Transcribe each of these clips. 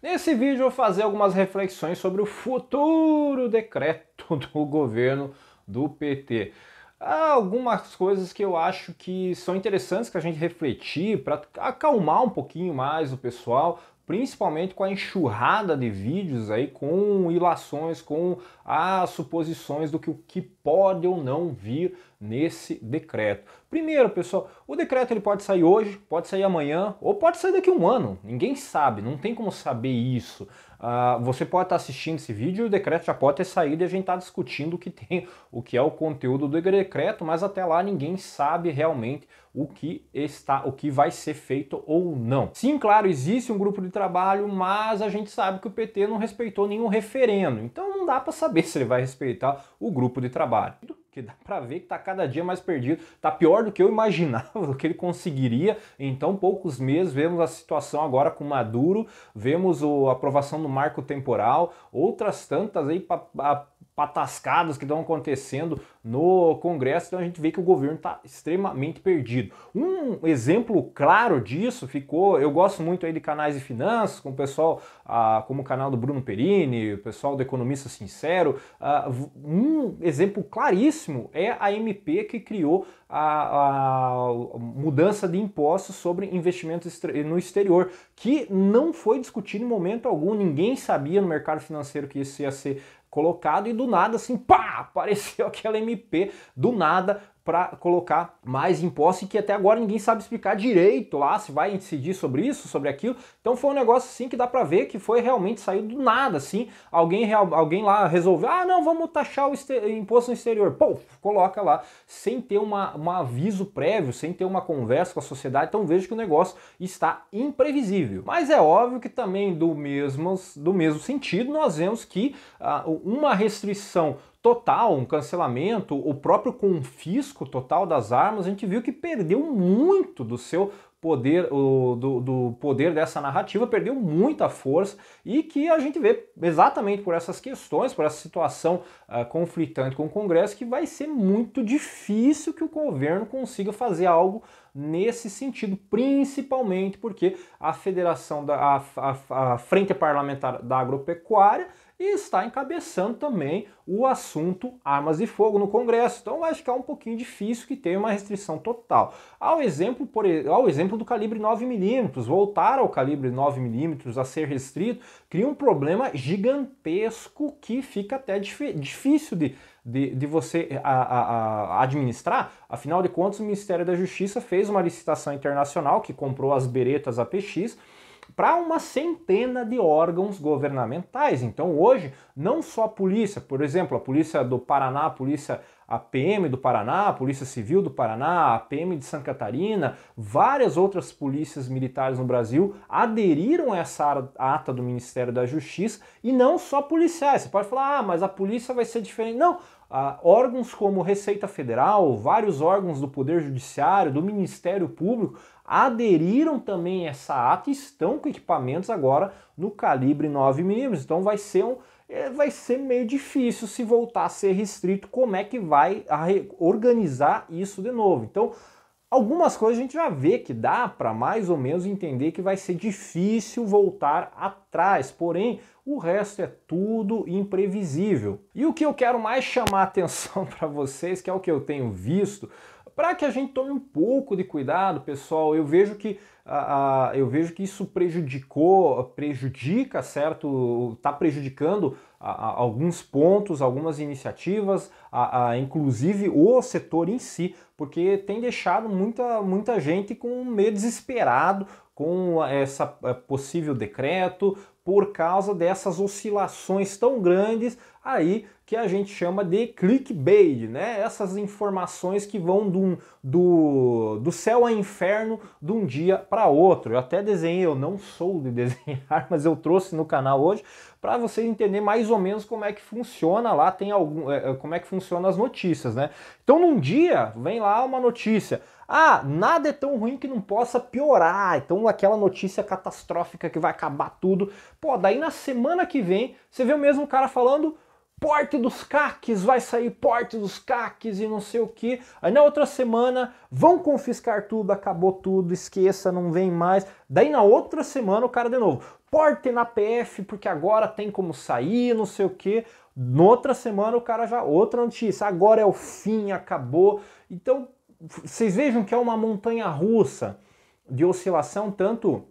Nesse vídeo eu vou fazer algumas reflexões sobre o futuro decreto do governo do PT. Há algumas coisas que eu acho que são interessantes que a gente refletir para acalmar um pouquinho mais o pessoal, principalmente com a enxurrada de vídeos aí com ilações, com as suposições do que o que pode ou não vir nesse decreto. Primeiro, pessoal, o decreto ele pode sair hoje, pode sair amanhã ou pode sair daqui a um ano. Ninguém sabe, não tem como saber isso. Uh, você pode estar assistindo esse vídeo e o decreto já pode ter saído e a gente está discutindo o que tem, o que é o conteúdo do decreto, mas até lá ninguém sabe realmente o que está, o que vai ser feito ou não. Sim, claro, existe um grupo de trabalho, mas a gente sabe que o PT não respeitou nenhum referendo, então não dá para saber se ele vai respeitar o grupo de trabalho que dá para ver que está cada dia mais perdido, está pior do que eu imaginava do que ele conseguiria em tão poucos meses. Vemos a situação agora com Maduro, vemos a aprovação do marco temporal, outras tantas aí para patascadas que estão acontecendo no Congresso, então a gente vê que o governo está extremamente perdido. Um exemplo claro disso ficou, eu gosto muito aí de canais de finanças, com o pessoal, ah, como o canal do Bruno Perini, o pessoal do Economista Sincero, ah, um exemplo claríssimo é a MP que criou a, a mudança de impostos sobre investimentos no exterior, que não foi discutido em momento algum, ninguém sabia no mercado financeiro que isso ia ser colocado e do nada assim, pá, apareceu aquela MP do nada para colocar mais em posse, que até agora ninguém sabe explicar direito lá, se vai incidir sobre isso, sobre aquilo. Então foi um negócio assim que dá para ver que foi realmente saiu do nada, assim. Alguém, alguém lá resolveu, ah, não, vamos taxar o imposto no exterior. Pô, coloca lá, sem ter uma, um aviso prévio, sem ter uma conversa com a sociedade. Então vejo que o negócio está imprevisível. Mas é óbvio que também do mesmo, do mesmo sentido, nós vemos que ah, uma restrição total, um cancelamento, o próprio confisco total das armas, a gente viu que perdeu muito do seu poder, o, do, do, poder dessa narrativa, perdeu muita força e que a gente vê exatamente por essas questões, por essa situação uh, conflitante com o Congresso, que vai ser muito difícil que o governo consiga fazer algo nesse sentido, principalmente porque a Federação da a, a, a Frente Parlamentar da Agropecuária está encabeçando também o assunto armas de fogo no Congresso. Então vai ficar é um pouquinho difícil que tenha uma restrição total. Ao exemplo, por, ao exemplo do calibre 9mm, voltar ao calibre 9mm a ser restrito cria um problema gigantesco que fica até difícil de, de, de você eh, a, a, a administrar. Afinal de contas, o Ministério da Justiça fez uma licitação internacional que comprou as beretas APX para uma centena de órgãos governamentais. Então, hoje, não só a polícia, por exemplo, a polícia do Paraná, a polícia a PM do Paraná, a Polícia Civil do Paraná, a PM de Santa Catarina, várias outras polícias militares no Brasil aderiram a essa ata do Ministério da Justiça e não só policiais. Você pode falar, ah, mas a polícia vai ser diferente. Não, ah, órgãos como Receita Federal, vários órgãos do Poder Judiciário, do Ministério Público, aderiram também a essa ata e estão com equipamentos agora no calibre 9mm. Então vai ser um é, vai ser meio difícil se voltar a ser restrito, como é que vai organizar isso de novo. Então, algumas coisas a gente já vê que dá para mais ou menos entender que vai ser difícil voltar atrás, porém, o resto é tudo imprevisível. E o que eu quero mais chamar a atenção para vocês, que é o que eu tenho visto, para que a gente tome um pouco de cuidado, pessoal. Eu vejo que a, a, eu vejo que isso prejudicou, prejudica certo, está prejudicando a, alguns pontos, algumas iniciativas, inclusive o setor em si, porque tem deixado muita, muita gente com meio desesperado com essa é, possível decreto por causa dessas oscilações tão grandes aí que a gente chama de clickbait, né? Essas informações que vão do, do, do céu ao inferno de um dia para outro. Eu até desenhei, eu não sou de desenhar, mas eu trouxe no canal hoje para vocês entenderem mais ou menos como é que funciona lá, tem algum, é, é, como é que funciona as notícias, né? Então num dia vem lá uma notícia. Ah, nada é tão ruim que não possa piorar. Então, aquela notícia catastrófica que vai acabar tudo. Pô, daí na semana que vem, você vê o mesmo cara falando porte dos caques, vai sair porte dos caques e não sei o que. Aí na outra semana vão confiscar tudo, acabou tudo, esqueça, não vem mais. Daí na outra semana o cara de novo, porte na PF porque agora tem como sair, não sei o que. Noutra semana o cara já outra notícia, agora é o fim, acabou. Então vocês vejam que é uma montanha russa de oscilação tanto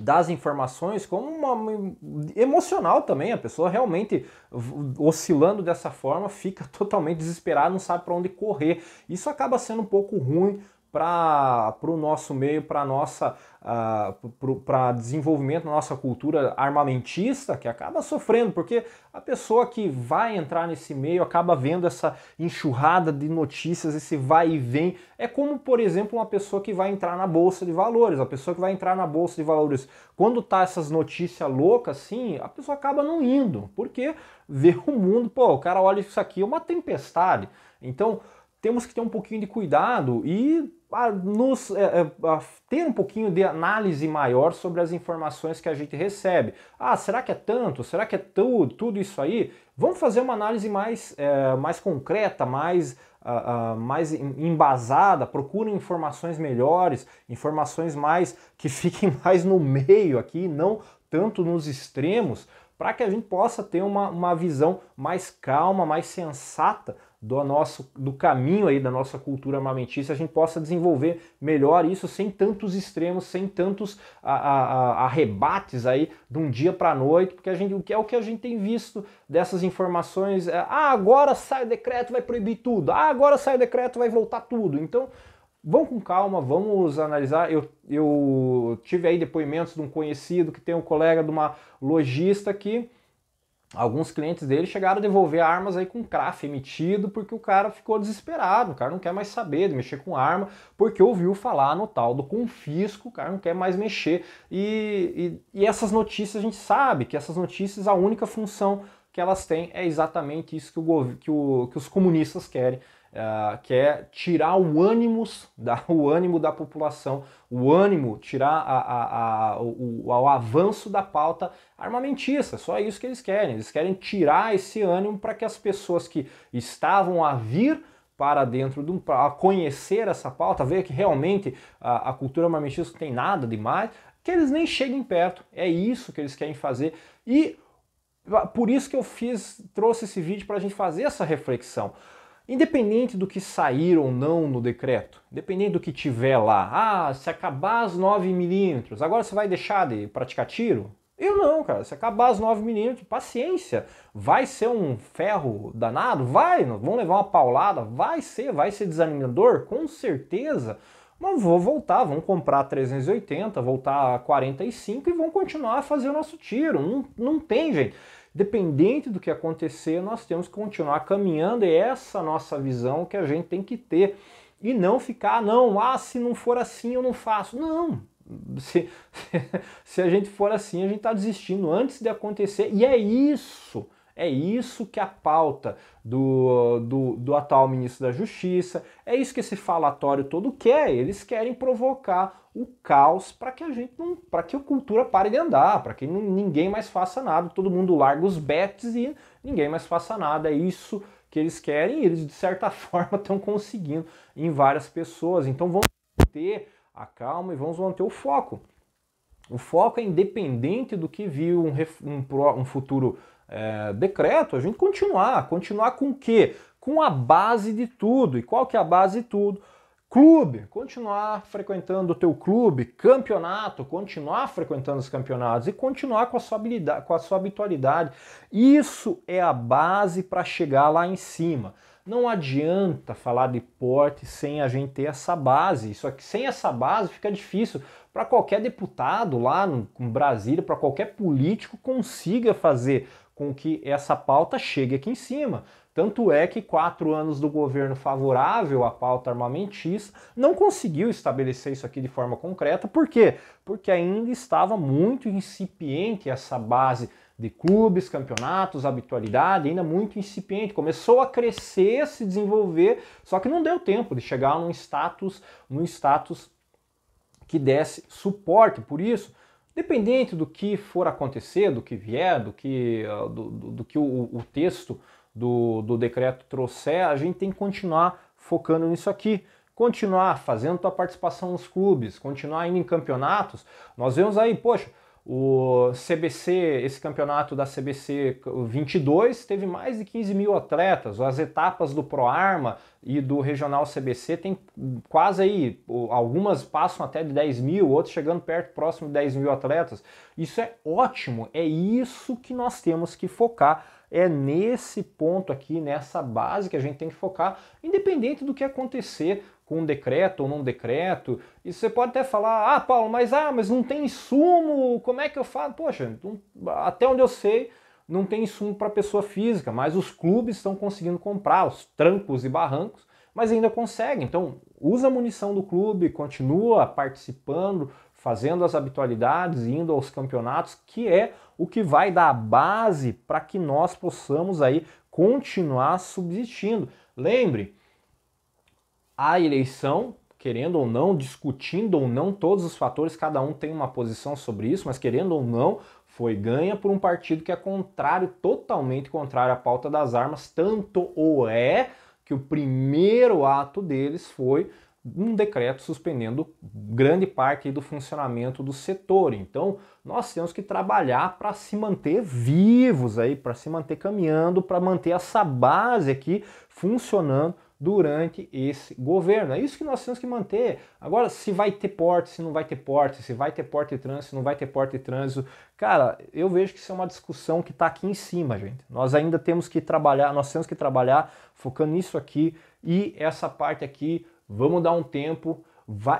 das informações como uma emocional também a pessoa realmente oscilando dessa forma fica totalmente desesperada não sabe para onde correr isso acaba sendo um pouco ruim para o nosso meio, para nossa uh, ah, para desenvolvimento da nossa cultura armamentista, que acaba sofrendo, porque a pessoa que vai entrar nesse meio acaba vendo essa enxurrada de notícias, esse vai e vem. É como, por exemplo, uma pessoa que vai entrar na bolsa de valores, a pessoa que vai entrar na bolsa de valores, quando tá essas notícias loucas, assim, a pessoa acaba não indo, porque vê o mundo, pô, o cara olha isso aqui, é uma tempestade. Então, temos que ter um pouquinho de cuidado e a, nos, é, é, a, ter um pouquinho de análise maior sobre as informações que a gente recebe. Ah, será que é tanto? Será que é tudo? Tudo isso aí? Vamos fazer uma análise mais, é, mais concreta, mais, a, mais embasada. Procurem informações melhores, informações mais que fiquem mais no meio aqui, não tanto nos extremos, para que a gente possa ter uma, uma visão mais calma, mais sensata do nosso do caminho aí da nossa cultura armamentista, a gente possa desenvolver melhor isso sem tantos extremos, sem tantos arrebates aí de um dia para a noite, porque a gente, o que é o que a gente tem visto dessas informações, é, ah, agora sai o decreto, vai proibir tudo. Ah, agora sai o decreto, vai voltar tudo. Então, Vamos com calma, vamos analisar. Eu, eu tive aí depoimentos de um conhecido que tem um colega de uma lojista que Alguns clientes dele chegaram a devolver armas aí com CRAF emitido porque o cara ficou desesperado, o cara não quer mais saber de mexer com arma, porque ouviu falar no tal do confisco, o cara não quer mais mexer. E, e, e essas notícias, a gente sabe que essas notícias, a única função que elas têm é exatamente isso que, o, que, o, que os comunistas querem uh, que é tirar o ânimo da, o ânimo da população, o ânimo, tirar a, a, a, o, o, avanço da pauta armamentista. Só isso que eles querem. Eles querem tirar esse ânimo para que as pessoas que estavam a vir para dentro de um, conhecer essa pauta, ver que realmente a, a cultura armamentista não tem nada demais, que eles nem cheguem perto. É isso que eles querem fazer. E por isso que eu fiz, trouxe esse vídeo para a gente fazer essa reflexão. Independente do que sair ou não no decreto, independente do que tiver lá, ah, se acabar as 9 milímetros, agora você vai deixar de praticar tiro? Eu não, cara. Se acabar as 9 milímetros, paciência. Vai ser um ferro danado? Vai, vão levar uma paulada? Vai ser, vai ser desanimador? Com certeza. Mas vou voltar, vamos comprar 380, voltar a 45 e vamos continuar a fazer o nosso tiro. Não, não tem, gente dependente do que acontecer, nós temos que continuar caminhando e é essa nossa visão que a gente tem que ter e não ficar, não, ah, se não for assim eu não faço. Não, se, se a gente for assim, a gente está desistindo antes de acontecer, e é isso é isso que é a pauta do, do, do, atual ministro da Justiça, é isso que esse falatório todo quer. Eles querem provocar o caos para que a gente não. para que a cultura pare de andar, para que ninguém mais faça nada, todo mundo larga os bets e ninguém mais faça nada. É isso que eles querem e eles, de certa forma, estão conseguindo em várias pessoas. Então vamos ter a calma e vamos manter o foco. O foco é independente do que viu um, um, um futuro é, decreto, a gente continuar. Continuar com o quê? Com a base de tudo. E qual que é a base de tudo? Clube, continuar frequentando o teu clube, campeonato, continuar frequentando os campeonatos e continuar com a sua habilidade, com a sua habitualidade. Isso é a base para chegar lá em cima. Não adianta falar de porte sem a gente ter essa base. só que sem essa base fica difícil para qualquer deputado lá no, no para qualquer político consiga fazer com que essa pauta chegue aqui em cima. Tanto é que quatro anos do governo favorável à pauta armamentista não conseguiu estabelecer isso aqui de forma concreta. Por quê? Porque ainda estava muito incipiente essa base de clubes, campeonatos, habitualidade, ainda muito incipiente. Começou a crescer, se desenvolver, só que não deu tempo de chegar num status, num status que desse suporte. Por isso, Dependente do que for acontecer, do que vier, do que, ah, do, do, do que o, o texto do, do decreto trouxer, a gente tem que continuar focando nisso aqui, continuar fazendo tua participação nos clubes, continuar indo em campeonatos. Nós vemos aí, poxa, o CBC, esse campeonato da CBC 22 teve mais de 15 mil atletas. As etapas do ProArma e do Regional CBC tem quase aí, algumas passam até de 10 mil, outras chegando perto, próximo de 10 mil atletas. Isso é ótimo, é isso que nós temos que focar é nesse ponto aqui, nessa base que a gente tem que focar, independente do que acontecer com um decreto ou não decreto. E você pode até falar, ah, Paulo, mas ah, mas não tem insumo, como é que eu falo? Poxa, não, até onde eu sei, não tem insumo para pessoa física, mas os clubes estão conseguindo comprar, os trancos e barrancos, mas ainda conseguem. Então, usa a munição do clube, continua participando, fazendo as habitualidades, indo aos campeonatos, que é o que vai dar a base para que nós possamos aí continuar subsistindo. Lembre, a eleição, querendo ou não, discutindo ou não todos os fatores, cada um tem uma posição sobre isso, mas querendo ou não, foi ganha por um partido que é contrário, totalmente contrário à pauta das armas, tanto ou é que o primeiro ato deles foi um decreto suspendendo grande parte do funcionamento do setor. Então, nós temos que trabalhar para se manter vivos aí, para se manter caminhando, para manter essa base aqui funcionando durante esse governo. É isso que nós temos que manter. Agora, se vai ter porte, se não vai ter porte, se vai ter porte de trânsito, se não vai ter porte de trânsito, cara, eu vejo que isso é uma discussão que está aqui em cima, gente. Nós ainda temos que trabalhar, nós temos que trabalhar focando nisso aqui e essa parte aqui vamos dar um tempo,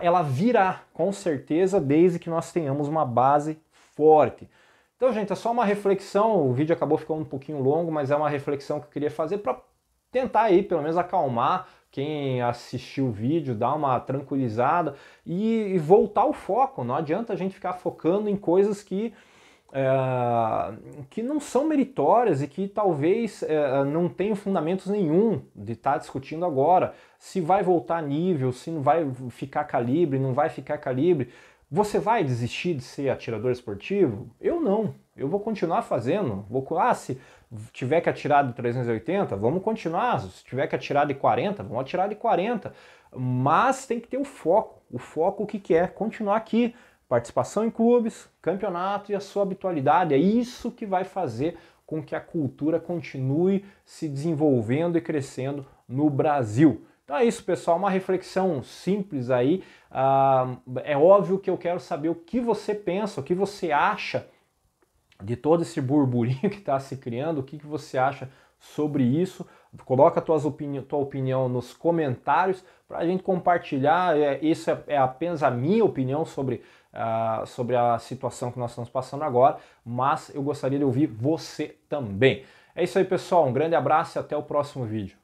ela virá com certeza desde que nós tenhamos uma base forte. Então, gente, é só uma reflexão. O vídeo acabou ficando um pouquinho longo, mas é uma reflexão que eu queria fazer para tentar aí, pelo menos, acalmar quem assistiu o vídeo, dar uma tranquilizada e, e voltar o foco. Não adianta a gente ficar focando em coisas que é, que não são meritórias e que talvez é, não tenham fundamentos nenhum de estar tá discutindo agora se vai voltar nível, se não vai ficar calibre, não vai ficar calibre. Você vai desistir de ser atirador esportivo? Eu não. Eu vou continuar fazendo. Vou ah, se tiver que atirar de 380, vamos continuar. Se tiver que atirar de 40, vamos atirar de 40. Mas tem que ter o foco. O foco o que, que é? Continuar aqui participação em clubes, campeonato e a sua habitualidade. É isso que vai fazer com que a cultura continue se desenvolvendo e crescendo no Brasil. Então é isso, pessoal. Uma reflexão simples aí. Ah, é óbvio que eu quero saber o que você pensa, o que você acha de todo esse burburinho que está se criando, o que, que você acha sobre isso. Coloca tuas opini tua opinião nos comentários para a gente compartilhar. É, isso é, é apenas a minha opinião sobre uh, sobre a situação que nós estamos passando agora, mas eu gostaria de ouvir você também. É isso aí, pessoal. Um grande abraço e até o próximo vídeo.